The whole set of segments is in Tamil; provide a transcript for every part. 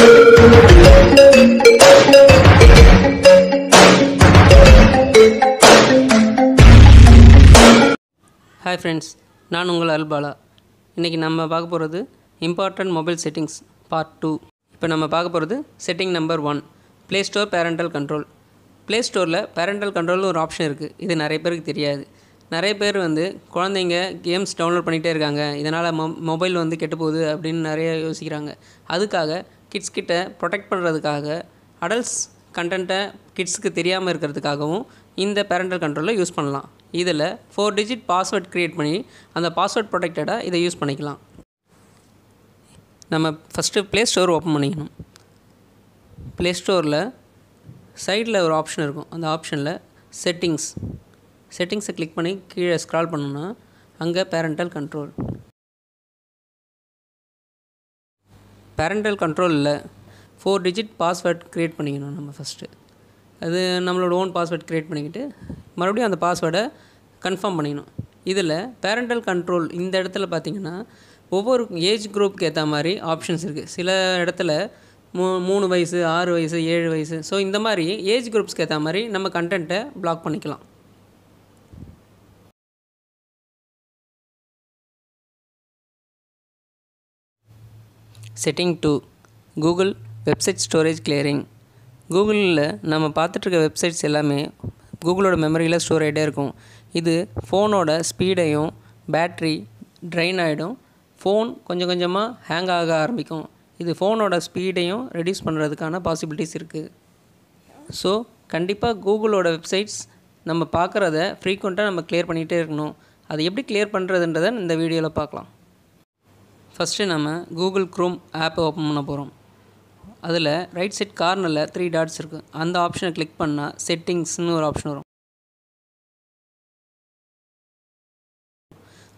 ஹாய் ஃப்ரெண்ட்ஸ் நான் உங்கள் அல்பாலா இன்றைக்கி நம்ம பார்க்க போகிறது important mobile settings part two இப்போ நம்ம பார்க்க போகிறது setting number one play store parental control play ஸ்டோரில் பேரண்டல் கண்ட்ரோல்னு ஒரு ஆப்ஷன் இருக்குது இது நிறைய பேருக்கு தெரியாது நிறைய பேர் வந்து குழந்தைங்க கேம்ஸ் டவுன்லோட் பண்ணிகிட்டே இருக்காங்க இதனால் மொ மொபைல் வந்து கெட்டு போகுது அப்படின்னு நிறைய யோசிக்கிறாங்க அதுக்காக கிட்ஸ் கிட்ட ப்ரொடெக்ட் பண்ணுறதுக்காக அடல்ட்ஸ் கண்டென்ட்டை கிட்ஸுக்கு தெரியாமல் இருக்கிறதுக்காகவும் இந்த பேரண்டல் கண்ட்ரோலை யூஸ் பண்ணலாம் இதில் ஃபோர் டிஜிட் பாஸ்வேர்ட் க்ரியேட் பண்ணி அந்த பாஸ்வேர்ட் ப்ரொடெக்டடாக இதை யூஸ் பண்ணிக்கலாம் நம்ம ஃபஸ்ட்டு ப்ளே ஸ்டோர் ஓப்பன் பண்ணிக்கணும் ப்ளே ஸ்டோரில் சைடில் ஒரு ஆப்ஷன் இருக்கும் அந்த ஆப்ஷனில் செட்டிங்ஸ் செட்டிங்ஸை கிளிக் பண்ணி கீழே ஸ்க்ரால் பண்ணணும்னா அங்கே பேரண்டல் கண்ட்ரோல் பேரண்டல் இல்லை ஃபோர் டிஜிட் பாஸ்வேர்ட் க்ரியேட் பண்ணிக்கணும் நம்ம ஃபஸ்ட்டு அது நம்மளோட ஓன் பாஸ்வேர்ட் க்ரியேட் பண்ணிக்கிட்டு மறுபடியும் அந்த பாஸ்வேர்டை கன்ஃபார்ம் பண்ணிக்கணும் இதில் பேரண்டல் கண்ட்ரோல் இந்த இடத்துல பார்த்திங்கன்னா ஒவ்வொரு ஏஜ் குரூப்புக்கு ஏற்ற மாதிரி ஆப்ஷன்ஸ் இருக்குது சில இடத்துல மூ மூணு வயசு ஆறு வயசு ஏழு வயசு ஸோ இந்த மாதிரி ஏஜ் குரூப்ஸ்க்கு ஏற்ற மாதிரி நம்ம கண்டென்ட்டை பிளாக் பண்ணிக்கலாம் setting two Google website storage clearing கூகுளில் நம்ம பார்த்துட்ருக்க வெப்சைட்ஸ் எல்லாமே கூகுளோட மெமரியில் ஸ்டோர் ஆகிட்டே இருக்கும் இது ஃபோனோட ஸ்பீடையும் பேட்ரி ட்ரைன் ஆகிடும் ஃபோன் கொஞ்சம் கொஞ்சமாக ஹேங் ஆக ஆரம்பிக்கும் இது ஃபோனோட ஸ்பீடையும் ரெடியூஸ் பண்ணுறதுக்கான பாசிபிலிட்டிஸ் இருக்குது ஸோ கண்டிப்பாக கூகுளோட வெப்சைட்ஸ் நம்ம பார்க்குறத ஃப்ரீக்வெண்ட்டாக நம்ம கிளியர் பண்ணிகிட்டே இருக்கணும் அதை எப்படி கிளியர் பண்ணுறதுன்றதை இந்த வீடியோவில் பார்க்கலாம் ஃபஸ்ட்டு நம்ம கூகுள் க்ரோம் ஆப்பை ஓப்பன் பண்ண போகிறோம் அதில் ரைட் சைட் கார்னரில் த்ரீ டாட்ஸ் இருக்குது அந்த ஆப்ஷனை கிளிக் பண்ணால் செட்டிங்ஸ்னு ஒரு ஆப்ஷன் வரும்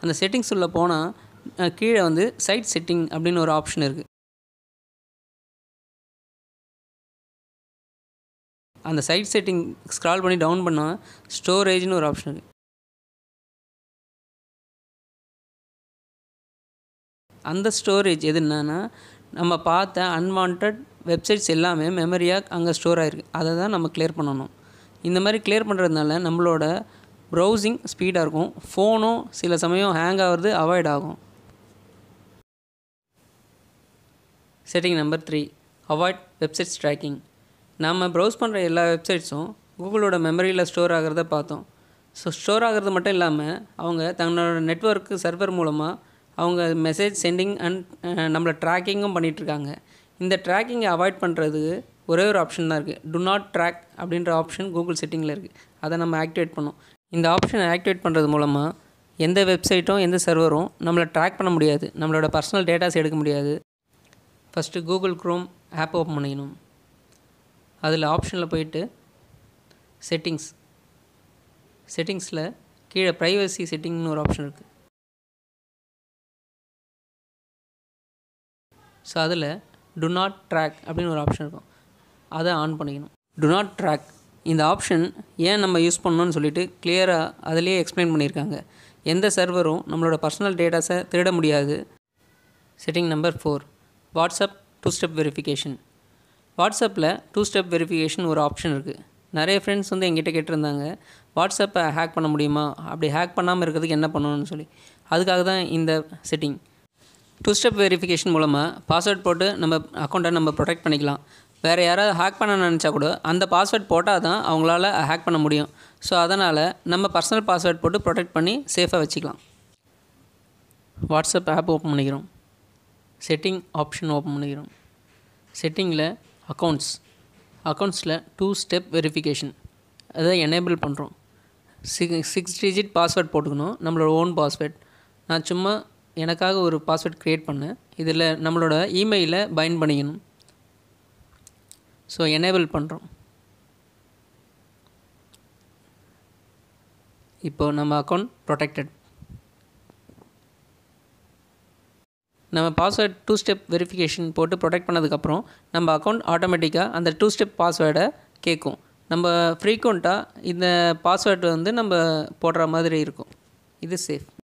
அந்த செட்டிங்ஸ் உள்ளே போனால் கீழே வந்து சைட் செட்டிங் அப்படின்னு ஒரு ஆப்ஷன் இருக்குது அந்த சைட் செட்டிங் ஸ்க்ரால் பண்ணி டவுன் பண்ணால் ஸ்டோரேஜ்னு ஒரு ஆப்ஷன் இருக்குது அந்த ஸ்டோரேஜ் எது என்னன்னா நம்ம பார்த்த அன்வான்ட் வெப்சைட்ஸ் எல்லாமே மெமரியாக அங்கே ஸ்டோர் ஆகிருக்கு அதை தான் நம்ம கிளியர் பண்ணணும் இந்த மாதிரி கிளியர் பண்ணுறதுனால நம்மளோட ப்ரௌசிங் ஸ்பீடாக இருக்கும் ஃபோனும் சில சமயம் ஹேங் ஆகிறது அவாய்ட் ஆகும் setting number three avoid websites tracking நம்ம ப்ரௌஸ் பண்ணுற எல்லா வெப்சைட்ஸும் கூகுளோட மெமரியில் ஸ்டோர் ஆகிறத பார்த்தோம் ஸோ ஸ்டோர் ஆகிறது மட்டும் இல்லாமல் அவங்க தங்களோட நெட்ஒர்க்கு சர்வர் மூலமாக அவங்க மெசேஜ் சென்டிங் அண்ட் நம்மளை ட்ராக்கிங்கும் பண்ணிகிட்ருக்காங்க இந்த ட்ராக்கிங்கை அவாய்ட் பண்ணுறது ஒரே ஒரு ஆப்ஷன் தான் இருக்குது டு நாட் ட்ராக் அப்படின்ற ஆப்ஷன் கூகுள் செட்டிங்கில் இருக்குது அதை நம்ம ஆக்டிவேட் பண்ணோம் இந்த ஆப்ஷனை ஆக்டிவேட் பண்ணுறது மூலமாக எந்த வெப்சைட்டும் எந்த சர்வரும் நம்மளை ட்ராக் பண்ண முடியாது நம்மளோட பர்சனல் டேட்டாஸ் எடுக்க முடியாது first Google Chrome app open பண்ணிக்கணும் அதில் ஆப்ஷனில் போயிட்டு செட்டிங்ஸ் செட்டிங்ஸில் கீழே ப்ரைவசி செட்டிங்னு ஒரு ஆப்ஷன் இருக்குது ஸோ அதில் டு நாட் ட்ராக் அப்படின்னு ஒரு ஆப்ஷன் இருக்கும் அதை ஆன் பண்ணிக்கணும் டு நாட் ட்ராக் இந்த ஆப்ஷன் ஏன் நம்ம யூஸ் பண்ணணும்னு சொல்லிட்டு கிளியராக அதிலே எக்ஸ்பிளைன் பண்ணியிருக்காங்க எந்த சர்வரும் நம்மளோட பர்சனல் டேட்டாஸை திருட முடியாது setting number four WhatsApp two step verification வாட்ஸ்அப்பில் டூ ஸ்டெப் வெரிஃபிகேஷன் ஒரு ஆப்ஷன் இருக்குது நிறைய ஃப்ரெண்ட்ஸ் வந்து எங்கிட்ட கேட்டிருந்தாங்க வாட்ஸ்அப்பை ஹேக் பண்ண முடியுமா அப்படி ஹேக் பண்ணாமல் இருக்கிறதுக்கு என்ன பண்ணணும்னு சொல்லி அதுக்காக தான் இந்த செட்டிங் டூ ஸ்டெப் வெரிஃபிகேஷன் மூலமாக பாஸ்வேர்ட் போட்டு நம்ம அக்கௌண்ட்டை நம்ம ப்ரொடெக்ட் பண்ணிக்கலாம் வேறு யாராவது ஹேக் பண்ண நினச்சா கூட அந்த பாஸ்வேர்ட் போட்டால் தான் அவங்களால ஹேக் பண்ண முடியும் ஸோ அதனால் நம்ம பர்சனல் பாஸ்வேர்ட் போட்டு ப்ரொடெக்ட் பண்ணி சேஃபாக வச்சுக்கலாம் வாட்ஸ்அப் ஆப் ஓப்பன் பண்ணிக்கிறோம் செட்டிங் ஆப்ஷன் ஓப்பன் பண்ணிக்கிறோம் செட்டிங்கில் அக்கௌண்ட்ஸ் அக்கௌண்ட்ஸில் டூ ஸ்டெப் வெரிஃபிகேஷன் அதை எனேபிள் பண்ணுறோம் சிக் சிக்ஸ் டிஜிட் பாஸ்வேர்ட் போட்டுக்கணும் நம்மளோட ஓன் பாஸ்வேர்ட் நான் சும்மா எனக்காக ஒரு பாஸ்வேர்ட் க்ரியேட் பண்ணு இதில் நம்மளோட இமெயிலை பைன் பண்ணிக்கணும் ஸோ எனேபிள் பண்ணுறோம் இப்போது நம்ம அக்கௌண்ட் ப்ரொடெக்டட் நம்ம பாஸ்வேர்ட் டூ ஸ்டெப் வெரிஃபிகேஷன் போட்டு ப்ரொடெக்ட் பண்ணதுக்கப்புறம் நம்ம அக்கௌண்ட் ஆட்டோமேட்டிக்காக அந்த டூ ஸ்டெப் பாஸ்வேர்டை கேட்கும் நம்ம ஃப்ரீக்வெண்ட்டாக இந்த பாஸ்வேர்டு வந்து நம்ம போடுற மாதிரி இருக்கும் இது சேஃப்